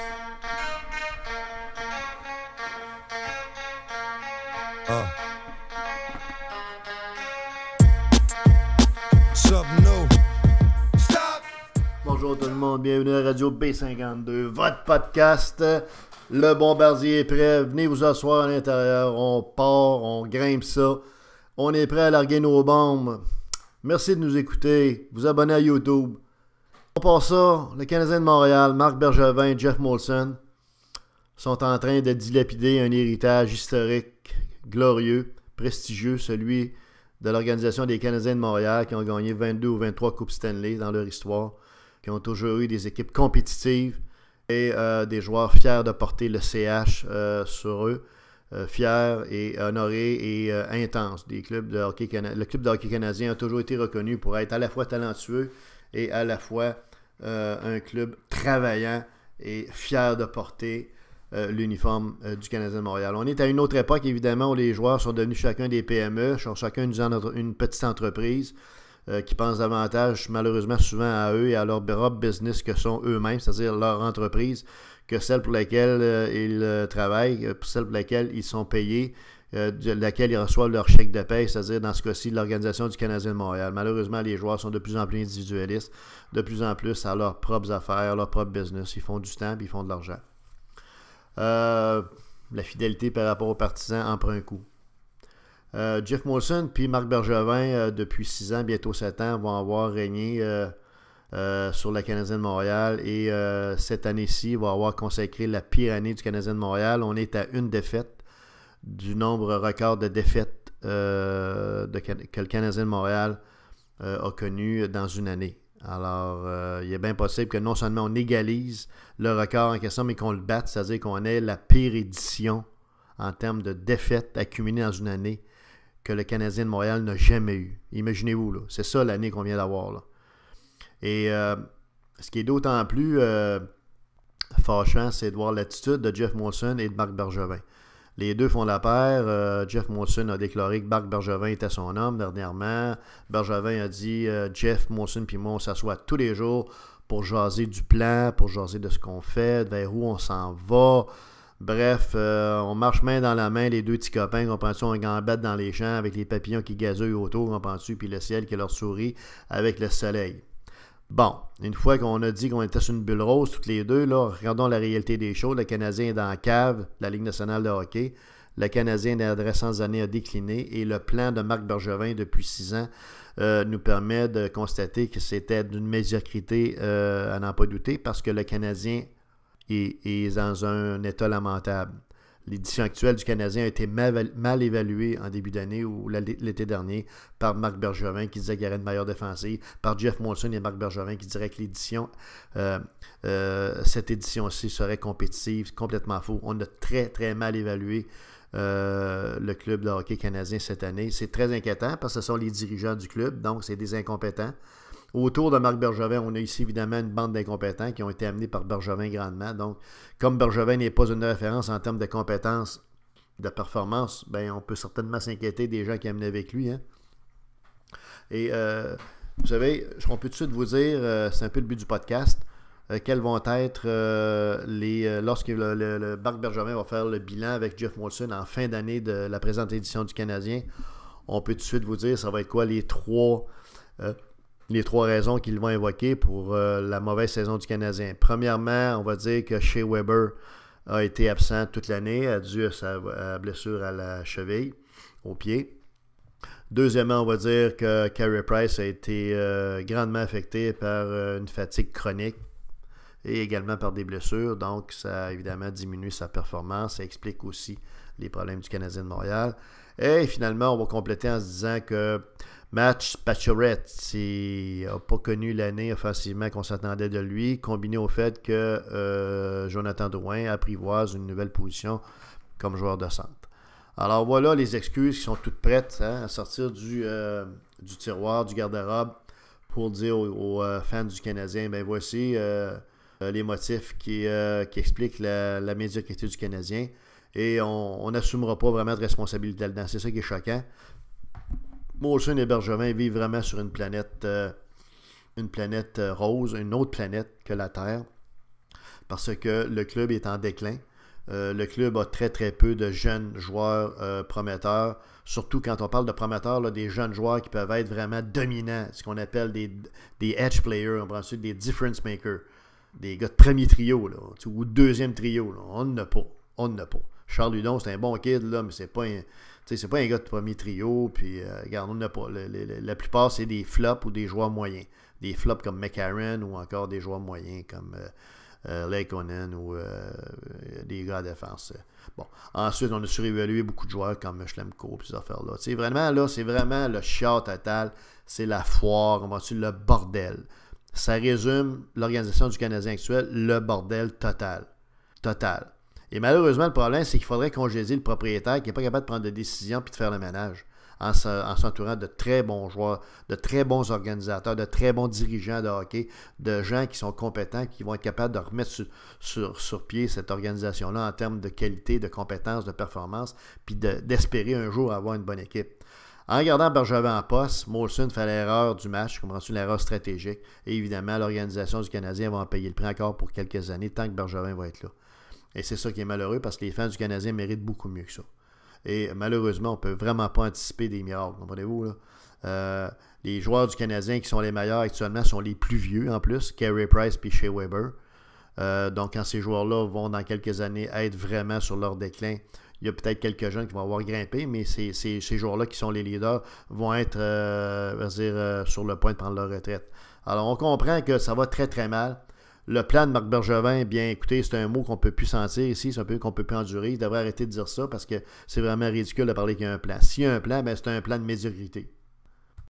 Uh. Bonjour tout le monde, bienvenue à Radio B52, votre podcast. Le bombardier est prêt, venez vous asseoir à l'intérieur, on part, on grimpe ça. On est prêt à larguer nos bombes. Merci de nous écouter, vous abonner à YouTube, on part ça, le Canadien de Montréal, Marc Bergevin et Jeff Molson sont en train de dilapider un héritage historique, glorieux, prestigieux, celui de l'organisation des Canadiens de Montréal qui ont gagné 22 ou 23 Coupes Stanley dans leur histoire, qui ont toujours eu des équipes compétitives et euh, des joueurs fiers de porter le CH euh, sur eux, euh, fiers et honorés et intenses. Des clubs de le club de hockey canadien a toujours été reconnu pour être à la fois talentueux et à la fois euh, un club travaillant et fier de porter euh, l'uniforme euh, du Canadien de Montréal. On est à une autre époque, évidemment, où les joueurs sont devenus chacun des PME, sont chacun une, une petite entreprise qui pense davantage, malheureusement, souvent à eux et à leur propre business que sont eux-mêmes, c'est-à-dire leur entreprise, que celle pour laquelle ils travaillent, celle pour laquelle ils sont payés, euh, de laquelle ils reçoivent leur chèque de paie, c'est-à-dire dans ce cas-ci l'Organisation du Canadien de Montréal. Malheureusement, les joueurs sont de plus en plus individualistes, de plus en plus à leurs propres affaires, leur propre business. Ils font du temps puis ils font de l'argent. Euh, la fidélité par rapport aux partisans en prend un coup. Euh, Jeff Molson puis Marc Bergevin, depuis 6 ans, bientôt 7 ans, vont avoir régné sur la Canadien de Montréal. Et cette année-ci, va avoir consacré la pire année du Canadien de Montréal. On est à une défaite du nombre record de défaites euh, que le Canadien de Montréal euh, a connu dans une année. Alors, euh, il est bien possible que non seulement on égalise le record en question, mais qu'on le batte, c'est-à-dire qu'on ait la pire édition en termes de défaites accumulées dans une année que le Canadien de Montréal n'a jamais eu. Imaginez-vous, c'est ça l'année qu'on vient d'avoir. Et ce qui est d'autant plus fâchant, c'est de voir l'attitude de Jeff Molson et de Marc Bergevin. Les deux font la paire. Euh, Jeff Monson a déclaré que Marc Bergevin était son homme dernièrement. Bergevin a dit euh, Jeff Monson puis moi, on s'assoit tous les jours pour jaser du plan, pour jaser de ce qu'on fait, vers où on s'en va. Bref, euh, on marche main dans la main, les deux petits copains, comprends-tu, on gambette dans les champs avec les papillons qui gazouillent autour, comprends-tu, puis le ciel qui leur sourit avec le soleil. Bon, une fois qu'on a dit qu'on était sur une bulle rose, toutes les deux, là, regardons la réalité des choses. Le Canadien est dans la cave, la Ligue nationale de hockey. Le Canadien dans les années a décliné et le plan de Marc Bergevin depuis six ans euh, nous permet de constater que c'était d'une médiocrité euh, à n'en pas douter parce que le Canadien est dans un état lamentable. L'édition actuelle du Canadien a été mal, évaluée en début d'année ou l'été dernier par Marc Bergevin qui disait qu'il y aurait une meilleure défensive, par Jeff Molson et Marc Bergevin qui diraient que l'édition, euh, euh, cette édition-ci serait compétitive. Complètement faux. On a très, très mal évalué euh, le club de hockey canadien cette année. C'est très inquiétant parce que ce sont les dirigeants du club, donc c'est des incompétents. Autour de Marc Bergevin, on a ici évidemment une bande d'incompétents qui ont été amenés par Bergevin grandement. Donc, comme Bergevin n'est pas une référence en termes de compétences, de performance, ben, on peut certainement s'inquiéter des gens qui amenaient avec lui. Hein. Et euh, vous savez, on peut tout de suite vous dire, euh, c'est un peu le but du podcast, euh, quels vont être les. lorsque le, Marc Bergevin va faire le bilan avec Jeff Molson en fin d'année de la présente édition du Canadien, on peut tout de suite vous dire, ça va être quoi les trois les trois raisons qu'ils vont évoquer pour euh, la mauvaise saison du Canadien. Premièrement, on va dire que Shea Weber a été absent toute l'année, a dû à sa blessure à la cheville, au pied. Deuxièmement, on va dire que Carey Price a été euh, grandement affecté par euh, une fatigue chronique et également par des blessures. Donc, ça a évidemment diminué sa performance. Ça explique aussi les problèmes du Canadien de Montréal. Et finalement, on va compléter en se disant que Match Pacioretty il n'a pas connu l'année offensivement qu'on s'attendait de lui, combiné au fait que euh, Jonathan Drouin apprivoise une nouvelle position comme joueur de centre. Alors voilà les excuses qui sont toutes prêtes hein, à sortir du, euh, du tiroir, du garde-robe, pour dire aux, euh, fans du Canadien, ben voici les motifs qui, expliquent la, la, médiocrité du Canadien. Et on n'assumera pas vraiment de responsabilité là-dedans. C'est ça qui est choquant. Molson et Bergevin vivent vraiment sur une planète, euh, une planète euh, rose, une autre planète que la Terre, parce que le club est en déclin. Euh, le club a très très peu de jeunes joueurs prometteurs, surtout quand on parle de prometteurs, des jeunes joueurs qui peuvent être vraiment dominants, ce qu'on appelle des, edge players, on prend ensuite des difference makers, des gars de premier trio ou deuxième trio. On n'a pas. On n'a pas. Charles Ludon, c'est un bon kid, là, mais c'est pas un, c'est pas un gars de premier trio, puis euh, pas. la plupart, c'est des flops ou des joueurs moyens. Des flops comme McCarron ou encore des joueurs moyens comme euh, euh, Lake ou des gars à défense. Bon. Ensuite, on a surévalué beaucoup de joueurs comme Schlemko et ces affaires-là. C'est vraiment là, c'est vraiment le chat total. C'est la foire, on va dire le bordel. Ça résume l'organisation du Canadien actuel, le bordel total. Total. Et malheureusement, le problème, c'est qu'il faudrait congédier le propriétaire qui n'est pas capable de prendre des décisions puis de faire le ménage en s'entourant de très bons joueurs, de très bons organisateurs, de très bons dirigeants de hockey, de gens qui sont compétents, qui vont être capables de remettre sur, pied cette organisation-là en termes de qualité, de compétences, de performance, puis d'espérer un jour avoir une bonne équipe. En gardant Bergevin en poste, Molson fait l'erreur du match, comprends une l'erreur stratégique. Et évidemment, l'organisation du Canadien va en payer le prix encore pour quelques années tant que Bergevin va être là. Et c'est ça qui est malheureux parce que les fans du Canadien méritent beaucoup mieux que ça. Et malheureusement, on ne peut vraiment pas anticiper des miracles, comprenez-vous? Euh, les joueurs du Canadien qui sont les meilleurs actuellement sont les plus vieux en plus, Carey Price et Shea Weber. Euh, donc, quand ces joueurs-là vont dans quelques années être vraiment sur leur déclin, il y a peut-être quelques jeunes qui vont avoir grimpé, mais ces, ces joueurs-là qui sont les leaders vont être euh, sur le point de prendre leur retraite. Alors, on comprend que ça va très très mal le plan de Marc Bergevin, eh bien écoutez, c'est un mot qu'on ne peut plus sentir ici, c'est un peu qu'on ne peut plus endurer. Il devrait arrêter de dire ça parce que c'est vraiment ridicule de parler qu'il y a un plan. S'il y a un plan, ben, c'est un plan de médiocrité.